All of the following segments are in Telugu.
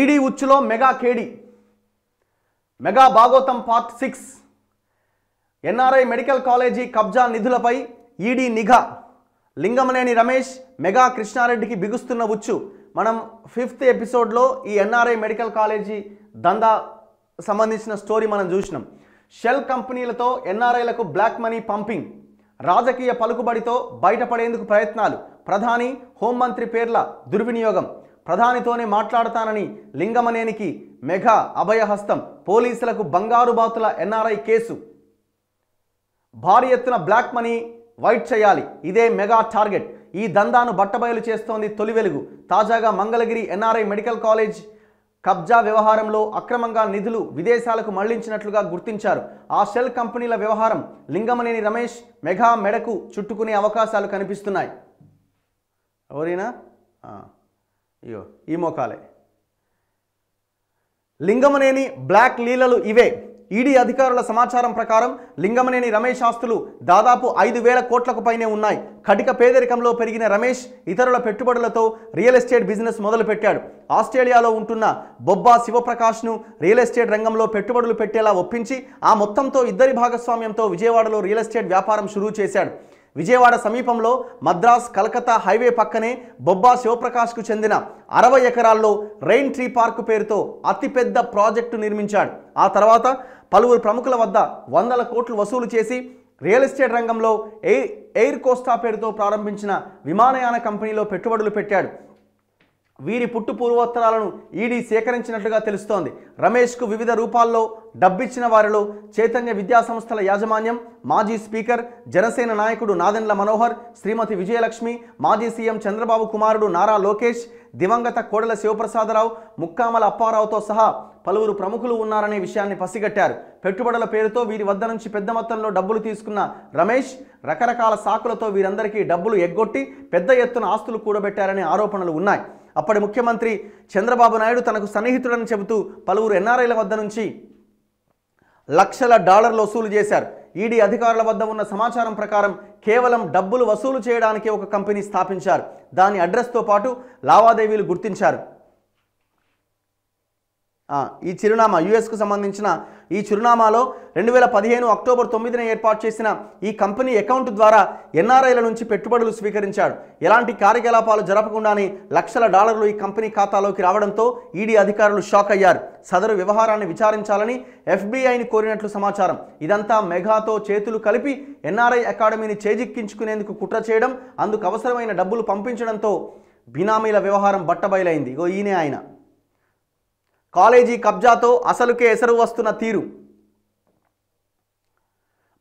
ఈడీ ఉచ్చులో మెగా కేడీ మెగా భాగోతం part six NRI medical college కబ్జా నిధులపై ఈడీ నిఘా లింగమనేని రమేష్ మెగా కృష్ణారెడ్డికి బిగుస్తున్న ఉచ్చు మనం ఫిఫ్త్ ఎపిసోడ్లో ఈ ఎన్ఆర్ఐ మెడికల్ కాలేజీ దందా సంబంధించిన స్టోరీ మనం చూసినాం షెల్ కంపెనీలతో ఎన్ఆర్ఐలకు బ్లాక్ మనీ పంపింగ్ రాజకీయ పలుకుబడితో బయటపడేందుకు ప్రయత్నాలు ప్రధాని హోంమంత్రి పేర్ల దుర్వినియోగం ప్రధానితోనే మాట్లాడతానని లింగమనేనికి మెగా అభయహస్తం పోలీసులకు బంగారు బాతుల ఎన్ఆర్ఐ కేసు భారీ ఎత్తున బ్లాక్ మనీ వైట్ చేయాలి ఇదే మెగా టార్గెట్ ఈ దందాను బట్టబయలు చేస్తోంది తొలి వెలుగు తాజాగా మంగళగిరి ఎన్ఆర్ఐ మెడికల్ కాలేజ్ కబ్జా వ్యవహారంలో అక్రమంగా నిధులు విదేశాలకు మళ్లించినట్లుగా గుర్తించారు ఆ షెల్ కంపెనీల వ్యవహారం లింగమనేని రమేష్ మెగా మెడకు చుట్టుకునే అవకాశాలు కనిపిస్తున్నాయి ఎవరైనా ఇగో ఈ మోకాలే లింగమనేని బ్లాక్ లీలలు ఇవే ఈడీ అధికారుల సమాచారం ప్రకారం లింగమనేని రమేష్ ఆస్తులు దాదాపు ఐదు వేల కోట్లకు పైనే ఉన్నాయి కటిక పేదరికంలో పెరిగిన రమేష్ ఇతరుల పెట్టుబడులతో రియల్ ఎస్టేట్ బిజినెస్ మొదలుపెట్టాడు ఆస్ట్రేలియాలో ఉంటున్న బొబ్బా శివప్రకాష్ను రియల్ ఎస్టేట్ రంగంలో పెట్టుబడులు పెట్టేలా ఒప్పించి ఆ మొత్తంతో ఇద్దరి భాగస్వామ్యంతో విజయవాడలో రియల్ ఎస్టేట్ వ్యాపారం షురూ చేశాడు విజయవాడ సమీపంలో మద్రాస్ కలకత్తా హైవే పక్కనే బొబ్బా శివప్రకాష్కు చెందిన అరవై ఎకరాల్లో రెయిన్ ట్రీ పార్కు పేరుతో అతిపెద్ద ప్రాజెక్టు నిర్మించాడు ఆ తర్వాత పలువురు ప్రముఖుల వద్ద వందల కోట్లు వసూలు చేసి రియల్ ఎస్టేట్ రంగంలో ఎయిర్ ఎయిర్ కోస్టా పేరుతో ప్రారంభించిన విమానయాన కంపెనీలో పెట్టుబడులు పెట్టాడు వీరి పుట్టు పూర్వోత్తరాలను ఈడీ సేకరించినట్లుగా తెలుస్తోంది రమేష్కు వివిధ రూపాల్లో డబ్బిచ్చిన వారిలో చైతన్య విద్యాసంస్థల యాజమాన్యం మాజీ స్పీకర్ జనసేన నాయకుడు నాదెండ్ల మనోహర్ శ్రీమతి విజయలక్ష్మి మాజీ సీఎం చంద్రబాబు కుమారుడు నారా లోకేష్ దివంగత కోడల శివప్రసాదరావు ముక్కామల అప్పారావుతో సహా పలువురు ప్రముఖులు ఉన్నారనే విషయాన్ని పసిగట్టారు పెట్టుబడుల పేరుతో వీరి వద్ద నుంచి పెద్ద మొత్తంలో డబ్బులు తీసుకున్న రమేష్ రకరకాల సాకులతో వీరందరికీ డబ్బులు ఎగ్గొట్టి పెద్ద ఎత్తున ఆస్తులు కూడబెట్టారనే ఆరోపణలు ఉన్నాయి అప్పటి ముఖ్యమంత్రి చంద్రబాబు నాయుడు తనకు సన్నిహితుడని చెబుతూ పలువురు ఎన్ఆర్ఐల వద్ద నుంచి లక్షల డాలర్లు వసూలు చేశారు ఈడీ అధికారుల వద్ద ఉన్న సమాచారం ప్రకారం కేవలం డబ్బులు వసూలు చేయడానికి ఒక కంపెనీ స్థాపించారు దాని అడ్రస్తో పాటు లావాదేవీలు గుర్తించారు ఈ చిరునామా యుఎస్కు సంబంధించిన ఈ చిరునామాలో రెండు వేల పదిహేను అక్టోబర్ తొమ్మిదిన ఏర్పాటు చేసిన ఈ కంపెనీ అకౌంట్ ద్వారా ఎన్ఆర్ఐల నుంచి పెట్టుబడులు స్వీకరించాడు ఎలాంటి కార్యకలాపాలు జరపకుండానే లక్షల డాలర్లు ఈ కంపెనీ ఖాతాలోకి రావడంతో ఈడీ అధికారులు షాక్ అయ్యారు సదరు వ్యవహారాన్ని విచారించాలని ఎఫ్బీఐని కోరినట్లు సమాచారం ఇదంతా మెగాతో చేతులు కలిపి ఎన్ఆర్ఐ అకాడమీని చేజిక్కించుకునేందుకు కుట్ర చేయడం అందుకు అవసరమైన డబ్బులు పంపించడంతో బినామీల వ్యవహారం బట్టబయలైంది ఇగో ఈయనే ఆయన కాలేజీ కబ్జాతో అసలుకే ఎసరు వస్తున్న తీరు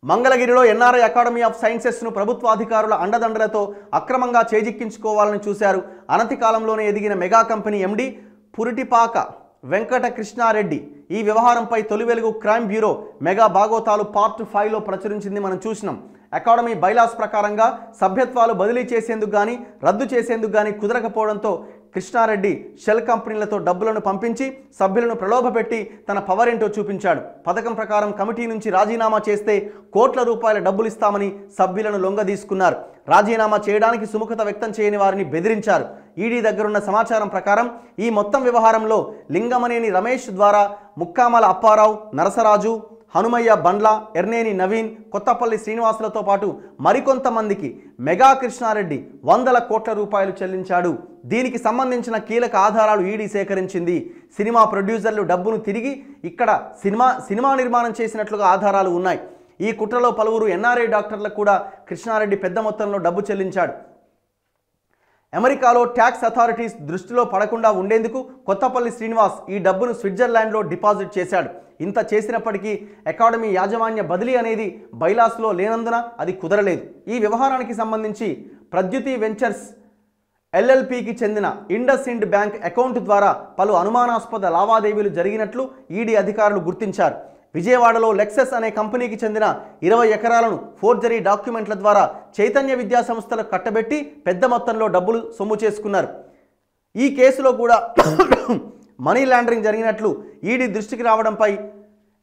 మంగళగిరిలో ఎన్ఆర్ఐ అకాడమీ ఆఫ్ సైన్సెస్ను ప్రభుత్వ అధికారుల అండదండలతో అక్రమంగా చేజిక్కించుకోవాలని చూశారు అనతి కాలంలోనే ఎదిగిన మెగా కంపెనీ ఎండి పురిటిపాక వెంకట కృష్ణారెడ్డి ఈ వ్యవహారంపై తొలి వెలుగు క్రైమ్ బ్యూరో మెగా భాగోతాలు పార్ట్ ఫైవ్లో ప్రచురించింది మనం చూసినాం అకాడమీ బైలాస్ ప్రకారంగా సభ్యత్వాలు బదిలీ చేసేందుకు కానీ రద్దు చేసేందుకు కానీ కుదరకపోవడంతో కృష్ణారెడ్డి షెల్ కంపెనీలతో డబ్బులను పంపించి సభ్యులను ప్రలోభపెట్టి తన పవర్ ఏంటో చూపించాడు పథకం ప్రకారం కమిటీ నుంచి రాజీనామా చేస్తే కోట్ల రూపాయల డబ్బులు ఇస్తామని సభ్యులను లొంగదీసుకున్నారు రాజీనామా చేయడానికి సుముఖత వ్యక్తం చేయని వారిని బెదిరించారు ఈడీ దగ్గరున్న సమాచారం ప్రకారం ఈ మొత్తం వ్యవహారంలో లింగమనేని రమేష్ ద్వారా ముక్కామల అప్పారావు నరసరాజు హనుమయ్య బండ్ల ఎర్నేని నవీన్ కొత్తపల్లి శ్రీనివాసులతో పాటు మరికొంతమందికి మెగా కృష్ణారెడ్డి వందల కోట్ల రూపాయలు చెల్లించాడు దీనికి సంబంధించిన కీలక ఆధారాలు ఈడీ సేకరించింది సినిమా ప్రొడ్యూసర్లు డబ్బును తిరిగి ఇక్కడ సినిమా సినిమా నిర్మాణం చేసినట్లుగా ఆధారాలు ఉన్నాయి ఈ కుట్రలో పలువురు ఎన్ఆర్ఐ డాక్టర్లకు కూడా కృష్ణారెడ్డి పెద్ద మొత్తంలో డబ్బు చెల్లించాడు అమెరికాలో ట్యాక్స్ అథారిటీస్ దృష్టిలో పడకుండా ఉండేందుకు కొత్తపల్లి శ్రీనివాస్ ఈ డబ్బును స్విట్జర్లాండ్లో డిపాజిట్ చేశాడు ఇంత చేసినప్పటికీ అకాడమీ యాజమాన్య బదిలీ అనేది బైలాస్లో లేనందున అది కుదరలేదు ఈ వ్యవహారానికి సంబంధించి ప్రద్యుతి వెంచర్స్ ఎల్ఎల్పికి చెందిన ఇండస్ ఇండ్ బ్యాంక్ అకౌంట్ ద్వారా పలు అనుమానాస్పద లావాదేవీలు జరిగినట్లు ఈడీ అధికారులు గుర్తించారు విజయవాడలో లెక్సెస్ అనే కంపెనీకి చెందిన ఇరవై ఎకరాలను ఫోర్జరీ డాక్యుమెంట్ల ద్వారా చైతన్య విద్యా సంస్థలు కట్టబెట్టి పెద్ద మొత్తంలో డబ్బులు సొమ్ము చేసుకున్నారు ఈ కేసులో కూడా మనీ లాండరింగ్ జరిగినట్లు ఈడీ దృష్టికి రావడంపై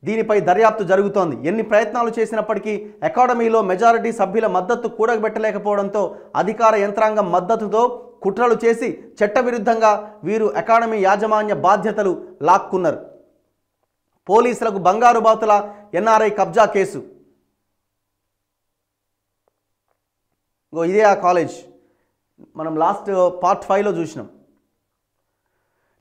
దీనిపై దర్యాప్తు జరుగుతోంది ఎన్ని ప్రయత్నాలు చేసినప్పటికీ అకాడమీలో మెజారిటీ సభ్యుల మద్దతు కూడగబెట్టలేకపోవడంతో అధికార యంత్రాంగం మద్దతుతో కుట్రలు చేసి చట్టవిరుద్ధంగా వీరు అకాడమీ యాజమాన్య బాధ్యతలు లాక్కున్నారు పోలీసులకు బంగారు బాతుల ఎన్ఆర్ఐ కబ్జా కేసు ఇంకో ఇదే ఆ కాలేజ్ మనం లాస్ట్ పార్ట్ ఫైవ్లో చూసినాం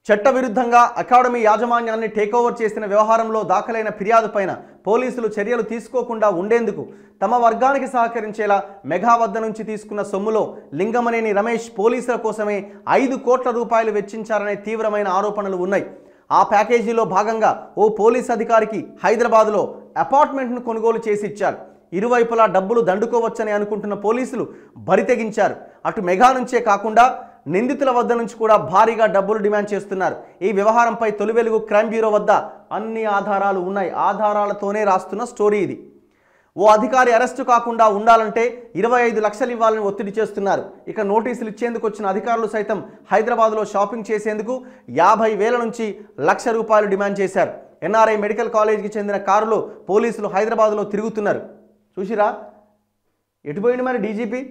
చట్టవిరుద్ధంగా అకాడమీ యాజమాన్యాన్ని టేక్ ఓవర్ చేసిన వ్యవహారంలో దాఖలైన ఫిర్యాదు పైన పోలీసులు చర్యలు తీసుకోకుండా ఉండేందుకు తమ వర్గానికి సహకరించేలా మెగా వద్ద నుంచి తీసుకున్న సొమ్ములో లింగమనేని రమేష్ పోలీసుల కోసమే ఐదు కోట్ల రూపాయలు వెచ్చించారనే తీవ్రమైన ఆరోపణలు ఉన్నాయి ఆ ప్యాకేజీలో భాగంగా ఓ పోలీస్ అధికారికి హైదరాబాద్లో అపార్ట్మెంట్ను కొనుగోలు చేసి ఇచ్చారు ఇరువైపులా డబ్బులు దండుకోవచ్చని అనుకుంటున్న పోలీసులు బరితెగించారు అటు మెగా నుంచే కాకుండా నిందితుల వద్ద నుంచి కూడా భారీగా డబ్బులు డిమాండ్ చేస్తున్నారు ఈ వ్యవహారంపై తొలి వెలుగు క్రైమ్ బ్యూరో వద్ద అన్ని ఆధారాలు ఉన్నాయి ఆధారాలతోనే రాస్తున్న స్టోరీ ఇది ఓ అధికారి అరెస్టు కాకుండా ఉండాలంటే ఇరవై ఐదు లక్షలు ఇవ్వాలని ఒత్తిడి చేస్తున్నారు ఇక నోటీసులు ఇచ్చేందుకు వచ్చిన అధికారులు సైతం హైదరాబాద్లో షాపింగ్ చేసేందుకు యాభై వేల నుంచి లక్ష రూపాయలు డిమాండ్ చేశారు ఎన్ఆర్ఐ మెడికల్ కాలేజీకి చెందిన కారులో పోలీసులు హైదరాబాద్లో తిరుగుతున్నారు చూసిరా ఎటుపోయింది మరి డీజీపీ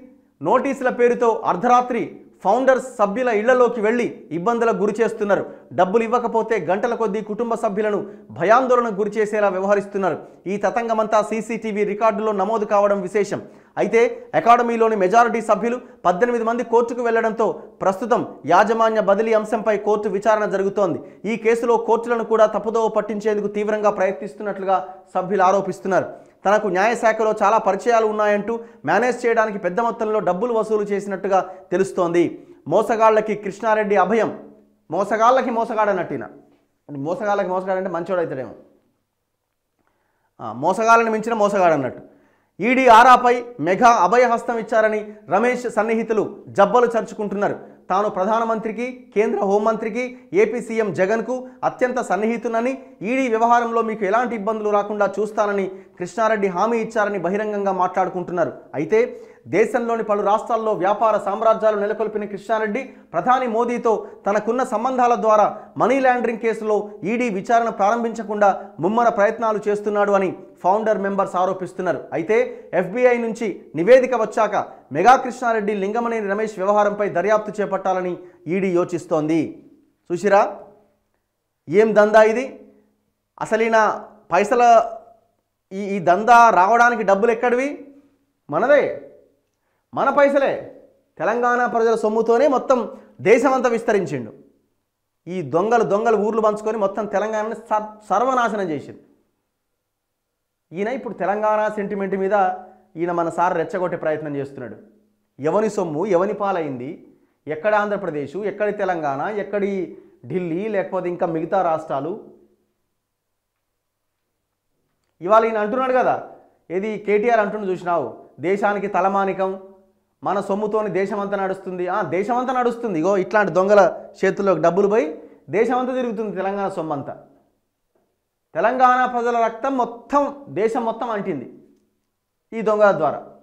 నోటీసుల పేరుతో అర్ధరాత్రి ఫౌండర్స్ సభ్యుల ఇళ్లలోకి వెళ్లి ఇబ్బందులకు గురి చేస్తున్నారు డబ్బులు ఇవ్వకపోతే గంటల కొద్దీ కుటుంబ సభ్యులను భయాందోళనకు గురి చేసేలా వ్యవహరిస్తున్నారు ఈ తతంగమంతా సీసీటీవీ రికార్డులో నమోదు కావడం విశేషం అయితే అకాడమీలోని మెజారిటీ సభ్యులు పద్దెనిమిది మంది కోర్టుకు వెళ్లడంతో ప్రస్తుతం యాజమాన్య బదిలీ అంశంపై కోర్టు విచారణ జరుగుతోంది ఈ కేసులో కోర్టులను కూడా తప్పుదోవ పట్టించేందుకు తీవ్రంగా ప్రయత్నిస్తున్నట్లుగా సభ్యులు ఆరోపిస్తున్నారు తనకు న్యాయశాఖలో చాలా పరిచయాలు ఉన్నాయంటూ మేనేజ్ చేయడానికి పెద్ద మొత్తంలో డబ్బులు వసూలు చేసినట్టుగా తెలుస్తోంది మోసగాళ్లకి కృష్ణారెడ్డి అభయం మోసగాళ్ళకి మోసగాడనట్టిన మోసగాళ్ళకి మోసగాడంటే మంచోడు అవుతాడేమో మోసగాళ్ళని మించిన మోసగాడన్నట్టు ఈడీ ఆరాపై మెగా అభయహస్తం ఇచ్చారని రమేష్ సన్నిహితులు జబ్బలు చర్చుకుంటున్నారు తాను ప్రధానమంత్రికి కేంద్ర హోంమంత్రికి ఏపీ సీఎం జగన్కు అత్యంత సన్నిహితునని ఈడీ వ్యవహారంలో మీకు ఎలాంటి ఇబ్బందులు రాకుండా చూస్తానని కృష్ణారెడ్డి హామీ ఇచ్చారని బహిరంగంగా మాట్లాడుకుంటున్నారు అయితే దేశంలోని పలు రాష్ట్రాల్లో వ్యాపార సామ్రాజ్యాలు నెలకొల్పిన కృష్ణారెడ్డి ప్రధాని మోదీతో తనకున్న సంబంధాల ద్వారా మనీ లాండరింగ్ కేసులో ఈడీ విచారణ ప్రారంభించకుండా ముమ్మర ప్రయత్నాలు చేస్తున్నాడు అని ఫౌండర్ మెంబర్స్ ఆరోపిస్తున్నారు అయితే ఎఫ్బీఐ నుంచి నివేదిక వచ్చాక మెగా కృష్ణారెడ్డి లింగమనేని రమేష్ వ్యవహారంపై దర్యాప్తు చేపట్టాలని ఈడీ యోచిస్తోంది చూసిరా ఏం దందా ఇది అసలీనా పైసల ఈ ఈ దందా రావడానికి డబ్బులు ఎక్కడివి మనదే మన పైసలే తెలంగాణ ప్రజల సొమ్ముతోనే మొత్తం దేశమంతా విస్తరించిండు ఈ దొంగలు దొంగలు ఊర్లు పంచుకొని మొత్తం తెలంగాణని సర్వనాశనం చేసింది ఈయన ఇప్పుడు తెలంగాణ సెంటిమెంట్ మీద ఈయన మన సార్ రెచ్చగొట్టే ప్రయత్నం చేస్తున్నాడు ఎవని సొమ్ము ఎవని పాలైంది ఎక్కడ ఆంధ్రప్రదేశ్ ఎక్కడి తెలంగాణ ఎక్కడి ఢిల్లీ లేకపోతే ఇంకా మిగతా రాష్ట్రాలు ఇవాళ ఈయన అంటున్నాడు కదా ఏది కేటీఆర్ అంటున్న చూసినావు దేశానికి తలమానికం మన సొమ్ముతోని దేశమంతా నడుస్తుంది దేశమంతా నడుస్తుంది ఇగో ఇట్లాంటి దొంగల చేతుల్లో డబ్బులు పోయి దేశమంతా తిరుగుతుంది తెలంగాణ సొమ్మంతా తెలంగాణ ప్రజల రక్తం మొత్తం దేశం మొత్తం అంటింది ఈ దొంగల ద్వారా